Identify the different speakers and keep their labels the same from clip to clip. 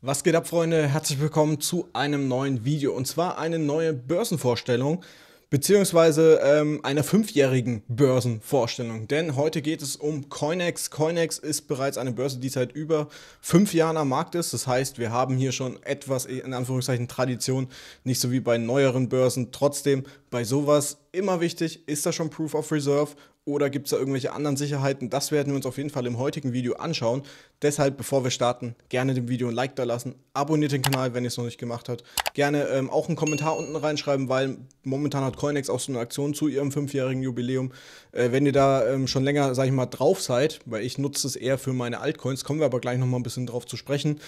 Speaker 1: Was geht ab, Freunde? Herzlich willkommen zu einem neuen Video und zwar eine neue Börsenvorstellung beziehungsweise ähm, einer fünfjährigen Börsenvorstellung. Denn heute geht es um Coinex. Coinex ist bereits eine Börse, die seit über fünf Jahren am Markt ist. Das heißt, wir haben hier schon etwas in Anführungszeichen Tradition, nicht so wie bei neueren Börsen. Trotzdem bei sowas immer wichtig, ist da schon Proof of Reserve oder gibt es da irgendwelche anderen Sicherheiten? Das werden wir uns auf jeden Fall im heutigen Video anschauen. Deshalb, bevor wir starten, gerne dem Video ein Like da lassen, abonniert den Kanal, wenn ihr es noch nicht gemacht habt. Gerne ähm, auch einen Kommentar unten reinschreiben, weil momentan hat Coinex auch so eine Aktion zu ihrem fünfjährigen Jubiläum. Äh, wenn ihr da ähm, schon länger, sag ich mal, drauf seid, weil ich nutze es eher für meine Altcoins, kommen wir aber gleich nochmal ein bisschen drauf zu sprechen,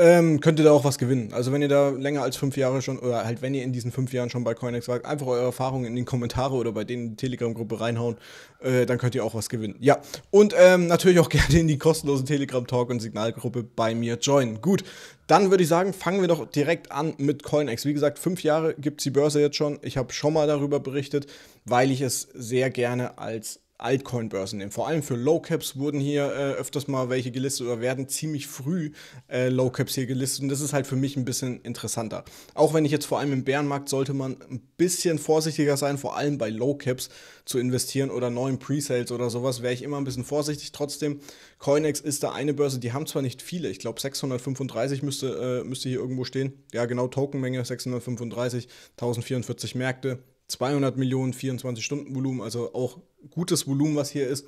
Speaker 1: ähm, könnt ihr da auch was gewinnen. Also wenn ihr da länger als fünf Jahre schon, oder halt wenn ihr in diesen fünf Jahren schon bei Coinex wart, einfach eure Erfahrungen in die Kommentare oder bei denen in die Telegram-Gruppe reinhauen, äh, dann könnt ihr auch was gewinnen. Ja, und ähm, natürlich auch gerne in die kostenlose Telegram-Talk- und Signalgruppe bei mir joinen. Gut, dann würde ich sagen, fangen wir doch direkt an mit Coinex. Wie gesagt, fünf Jahre gibt es die Börse jetzt schon. Ich habe schon mal darüber berichtet, weil ich es sehr gerne als Altcoin-Börsen nehmen. Vor allem für Low Caps wurden hier äh, öfters mal welche gelistet oder werden ziemlich früh äh, Low Caps hier gelistet und das ist halt für mich ein bisschen interessanter. Auch wenn ich jetzt vor allem im Bärenmarkt sollte man ein bisschen vorsichtiger sein, vor allem bei Low Caps zu investieren oder neuen Presales oder sowas, wäre ich immer ein bisschen vorsichtig. Trotzdem, Coinex ist da eine Börse, die haben zwar nicht viele, ich glaube 635 müsste, äh, müsste hier irgendwo stehen. Ja, genau, Tokenmenge 635, 1044 Märkte 200 Millionen 24-Stunden-Volumen, also auch gutes Volumen, was hier ist.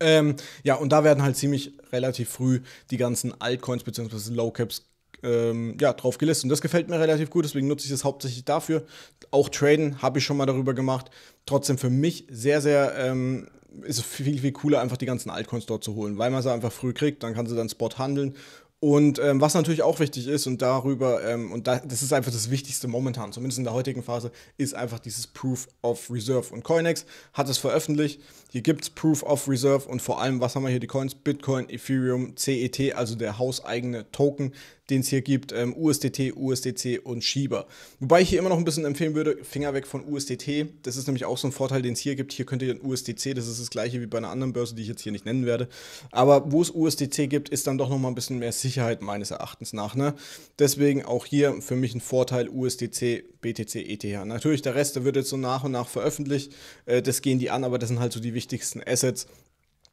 Speaker 1: Ähm, ja, und da werden halt ziemlich relativ früh die ganzen Altcoins bzw. Lowcaps ähm, ja, drauf gelistet. Und das gefällt mir relativ gut, deswegen nutze ich das hauptsächlich dafür. Auch Traden habe ich schon mal darüber gemacht. Trotzdem für mich sehr, sehr ähm, ist es viel, viel cooler, einfach die ganzen Altcoins dort zu holen, weil man sie einfach früh kriegt, dann kann sie dann Spot handeln und ähm, was natürlich auch wichtig ist und darüber, ähm, und da, das ist einfach das Wichtigste momentan, zumindest in der heutigen Phase, ist einfach dieses Proof of Reserve. Und Coinex hat es veröffentlicht. Hier gibt es Proof of Reserve und vor allem, was haben wir hier? Die Coins Bitcoin, Ethereum, CET, also der hauseigene Token, den es hier gibt, ähm, USDT, USDC und Shiba. Wobei ich hier immer noch ein bisschen empfehlen würde, Finger weg von USDT. Das ist nämlich auch so ein Vorteil, den es hier gibt. Hier könnt ihr den USDC, das ist das gleiche wie bei einer anderen Börse, die ich jetzt hier nicht nennen werde. Aber wo es USDC gibt, ist dann doch nochmal ein bisschen mehr Sicherheit Sicherheit meines Erachtens nach. Ne? Deswegen auch hier für mich ein Vorteil USDC, BTC, ETH. Natürlich, der Rest der wird jetzt so nach und nach veröffentlicht. Äh, das gehen die an, aber das sind halt so die wichtigsten Assets.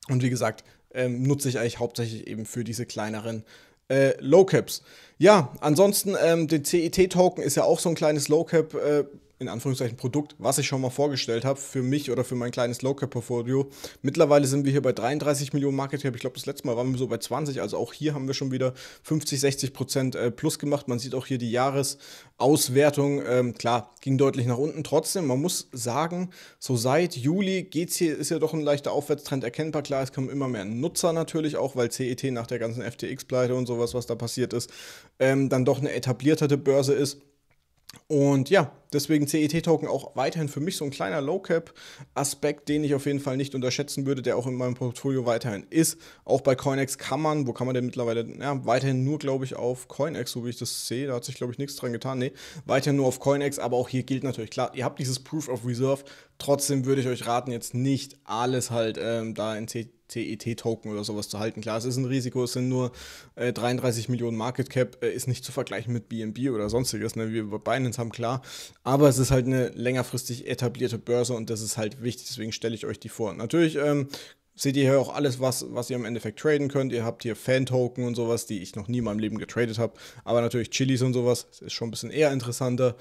Speaker 1: Und wie gesagt, ähm, nutze ich eigentlich hauptsächlich eben für diese kleineren äh, Low Caps. Ja, ansonsten ähm, der CET-Token ist ja auch so ein kleines Low Cap. Äh, in Anführungszeichen Produkt, was ich schon mal vorgestellt habe für mich oder für mein kleines Low-Cap-Portfolio. Mittlerweile sind wir hier bei 33 Millionen Market Cap. Ich glaube, das letzte Mal waren wir so bei 20. Also auch hier haben wir schon wieder 50, 60 Prozent äh, plus gemacht. Man sieht auch hier die Jahresauswertung. Ähm, klar, ging deutlich nach unten. Trotzdem, man muss sagen, so seit Juli geht's hier, ist ja doch ein leichter Aufwärtstrend erkennbar. Klar, es kommen immer mehr Nutzer natürlich auch, weil CET nach der ganzen FTX-Pleite und sowas, was da passiert ist, ähm, dann doch eine etabliertere Börse ist. Und ja, deswegen CET-Token auch weiterhin für mich so ein kleiner Low-Cap-Aspekt, den ich auf jeden Fall nicht unterschätzen würde, der auch in meinem Portfolio weiterhin ist. Auch bei CoinEx kann man, wo kann man denn mittlerweile, ja, weiterhin nur, glaube ich, auf CoinEx, so wie ich das sehe, da hat sich, glaube ich, nichts dran getan. Nee, weiterhin nur auf CoinEx, aber auch hier gilt natürlich, klar, ihr habt dieses Proof of Reserve, trotzdem würde ich euch raten, jetzt nicht alles halt ähm, da in CET CET-Token oder sowas zu halten. Klar, es ist ein Risiko, es sind nur äh, 33 Millionen Market Cap, äh, ist nicht zu vergleichen mit BNB oder sonstiges. Ne? Wir bei Binance haben klar aber es ist halt eine längerfristig etablierte Börse und das ist halt wichtig, deswegen stelle ich euch die vor. Natürlich ähm, seht ihr hier auch alles, was, was ihr im Endeffekt traden könnt. Ihr habt hier Fan-Token und sowas, die ich noch nie in meinem Leben getradet habe. Aber natürlich Chilis und sowas, das ist schon ein bisschen eher interessanter.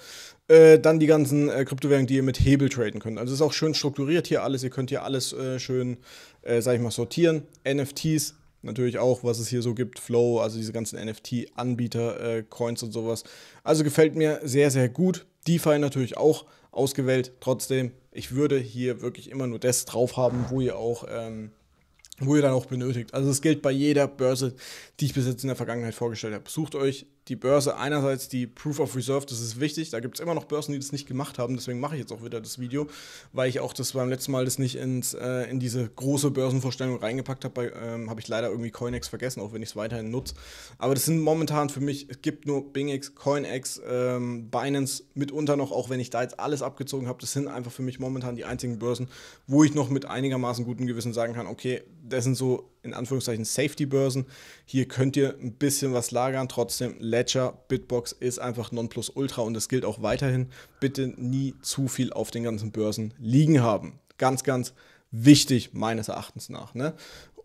Speaker 1: Äh, dann die ganzen äh, Kryptowährungen, die ihr mit Hebel traden könnt. Also es ist auch schön strukturiert hier alles. Ihr könnt hier alles äh, schön, äh, sag ich mal, sortieren. NFTs, natürlich auch, was es hier so gibt, Flow, also diese ganzen NFT-Anbieter, äh, Coins und sowas. Also gefällt mir sehr, sehr gut. DeFi natürlich auch ausgewählt. Trotzdem, ich würde hier wirklich immer nur das drauf haben, wo ihr auch, ähm, wo ihr dann auch benötigt. Also das gilt bei jeder Börse, die ich bis jetzt in der Vergangenheit vorgestellt habe. Sucht euch die Börse einerseits die Proof of Reserve, das ist wichtig. Da gibt es immer noch Börsen, die das nicht gemacht haben. Deswegen mache ich jetzt auch wieder das Video, weil ich auch das beim letzten Mal das nicht ins, äh, in diese große Börsenvorstellung reingepackt habe. Ähm, habe ich leider irgendwie Coinex vergessen, auch wenn ich es weiterhin nutze. Aber das sind momentan für mich, es gibt nur BingEx, Coinex, ähm, Binance mitunter noch, auch wenn ich da jetzt alles abgezogen habe. Das sind einfach für mich momentan die einzigen Börsen, wo ich noch mit einigermaßen gutem Gewissen sagen kann, okay, das sind so in Anführungszeichen Safety-Börsen. Hier könnt ihr ein bisschen was lagern, trotzdem Ledger, Bitbox ist einfach Nonplusultra und das gilt auch weiterhin. Bitte nie zu viel auf den ganzen Börsen liegen haben. Ganz, ganz wichtig meines Erachtens nach. Ne?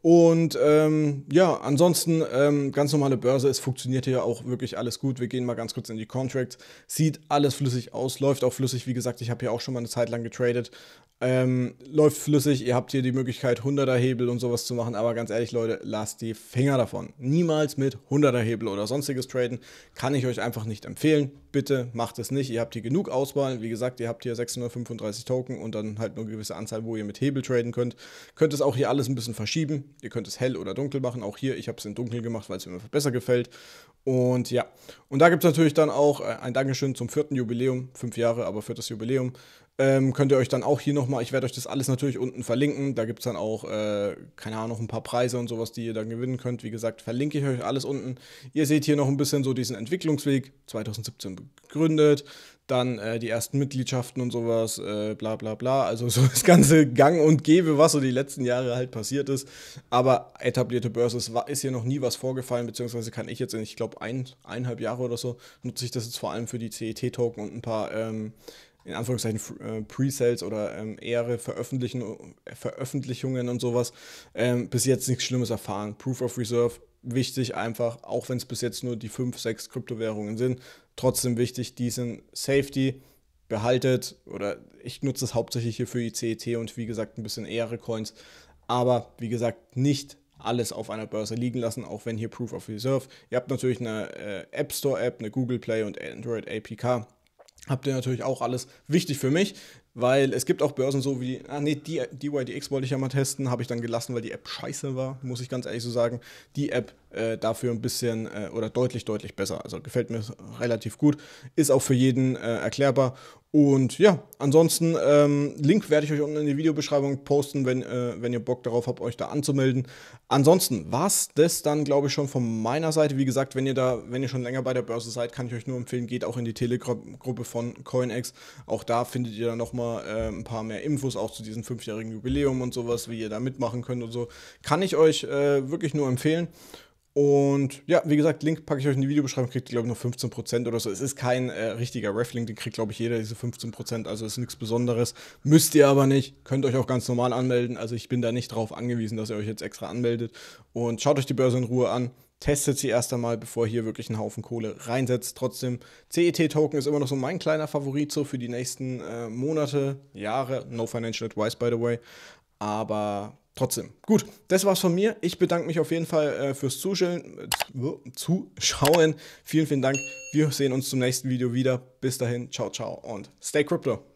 Speaker 1: Und ähm, ja, ansonsten ähm, ganz normale Börse. Es funktioniert hier auch wirklich alles gut. Wir gehen mal ganz kurz in die Contracts. Sieht alles flüssig aus, läuft auch flüssig. Wie gesagt, ich habe hier auch schon mal eine Zeit lang getradet. Ähm, läuft flüssig. Ihr habt hier die Möglichkeit, 100er Hebel und sowas zu machen. Aber ganz ehrlich, Leute, lasst die Finger davon. Niemals mit 100er Hebel oder sonstiges traden. Kann ich euch einfach nicht empfehlen. Bitte macht es nicht. Ihr habt hier genug Auswahl. Wie gesagt, ihr habt hier 635 Token und dann halt nur eine gewisse Anzahl, wo ihr mit Hebel traden könnt. Könnt es auch hier alles ein bisschen verschieben Ihr könnt es hell oder dunkel machen. Auch hier, ich habe es in dunkel gemacht, weil es mir besser gefällt. Und ja, und da gibt es natürlich dann auch äh, ein Dankeschön zum vierten Jubiläum, fünf Jahre, aber viertes Jubiläum. Ähm, könnt ihr euch dann auch hier nochmal, ich werde euch das alles natürlich unten verlinken. Da gibt es dann auch, äh, keine Ahnung, noch ein paar Preise und sowas, die ihr dann gewinnen könnt. Wie gesagt, verlinke ich euch alles unten. Ihr seht hier noch ein bisschen so diesen Entwicklungsweg, 2017 gegründet, dann äh, die ersten Mitgliedschaften und sowas, äh, bla bla bla. Also so das ganze Gang und Gebe, was so die letzten Jahre halt passiert ist. Aber etablierte Börse ist, ist hier noch nie was vorgefallen, beziehungsweise kann ich jetzt in, ich glaube, ein, eineinhalb Jahre oder so, nutze ich das jetzt vor allem für die CET-Token und ein paar ähm, in Anführungszeichen äh, Pre-Sales oder ähm, eher Veröffentlichen, äh, Veröffentlichungen und sowas ähm, bis jetzt nichts Schlimmes erfahren. Proof of Reserve, wichtig einfach, auch wenn es bis jetzt nur die 5, 6 Kryptowährungen sind, trotzdem wichtig, die sind Safety, behaltet oder ich nutze es hauptsächlich hier für ICET und wie gesagt ein bisschen eher Coins, aber wie gesagt nicht alles auf einer Börse liegen lassen, auch wenn hier Proof of Reserve. Ihr habt natürlich eine äh, App Store App, eine Google Play und Android APK habt ihr natürlich auch alles wichtig für mich, weil es gibt auch Börsen so wie, ah nee, die DYDX wollte ich ja mal testen, habe ich dann gelassen, weil die App scheiße war, muss ich ganz ehrlich so sagen. Die App äh, dafür ein bisschen äh, oder deutlich, deutlich besser. Also gefällt mir relativ gut, ist auch für jeden äh, erklärbar. Und ja, ansonsten, ähm, Link werde ich euch unten in die Videobeschreibung posten, wenn, äh, wenn ihr Bock darauf habt, euch da anzumelden. Ansonsten war es das dann, glaube ich, schon von meiner Seite. Wie gesagt, wenn ihr da, wenn ihr schon länger bei der Börse seid, kann ich euch nur empfehlen, geht auch in die Telegram-Gruppe von CoinEx. Auch da findet ihr dann nochmal äh, ein paar mehr Infos, auch zu diesem fünfjährigen Jubiläum und sowas, wie ihr da mitmachen könnt und so. Kann ich euch äh, wirklich nur empfehlen. Und ja, wie gesagt, Link packe ich euch in die Videobeschreibung, kriegt glaube ich noch 15% oder so. Es ist kein äh, richtiger Raffling, den kriegt glaube ich jeder diese 15%, also ist nichts Besonderes. Müsst ihr aber nicht, könnt euch auch ganz normal anmelden. Also ich bin da nicht drauf angewiesen, dass ihr euch jetzt extra anmeldet. Und schaut euch die Börse in Ruhe an, testet sie erst einmal, bevor ihr hier wirklich einen Haufen Kohle reinsetzt. Trotzdem, CET-Token ist immer noch so mein kleiner Favorit so für die nächsten äh, Monate, Jahre. No Financial Advice, by the way. Aber trotzdem. Gut, das war's von mir. Ich bedanke mich auf jeden Fall äh, fürs Zuschauen, äh, Zuschauen. Vielen, vielen Dank. Wir sehen uns zum nächsten Video wieder. Bis dahin, ciao, ciao und stay crypto.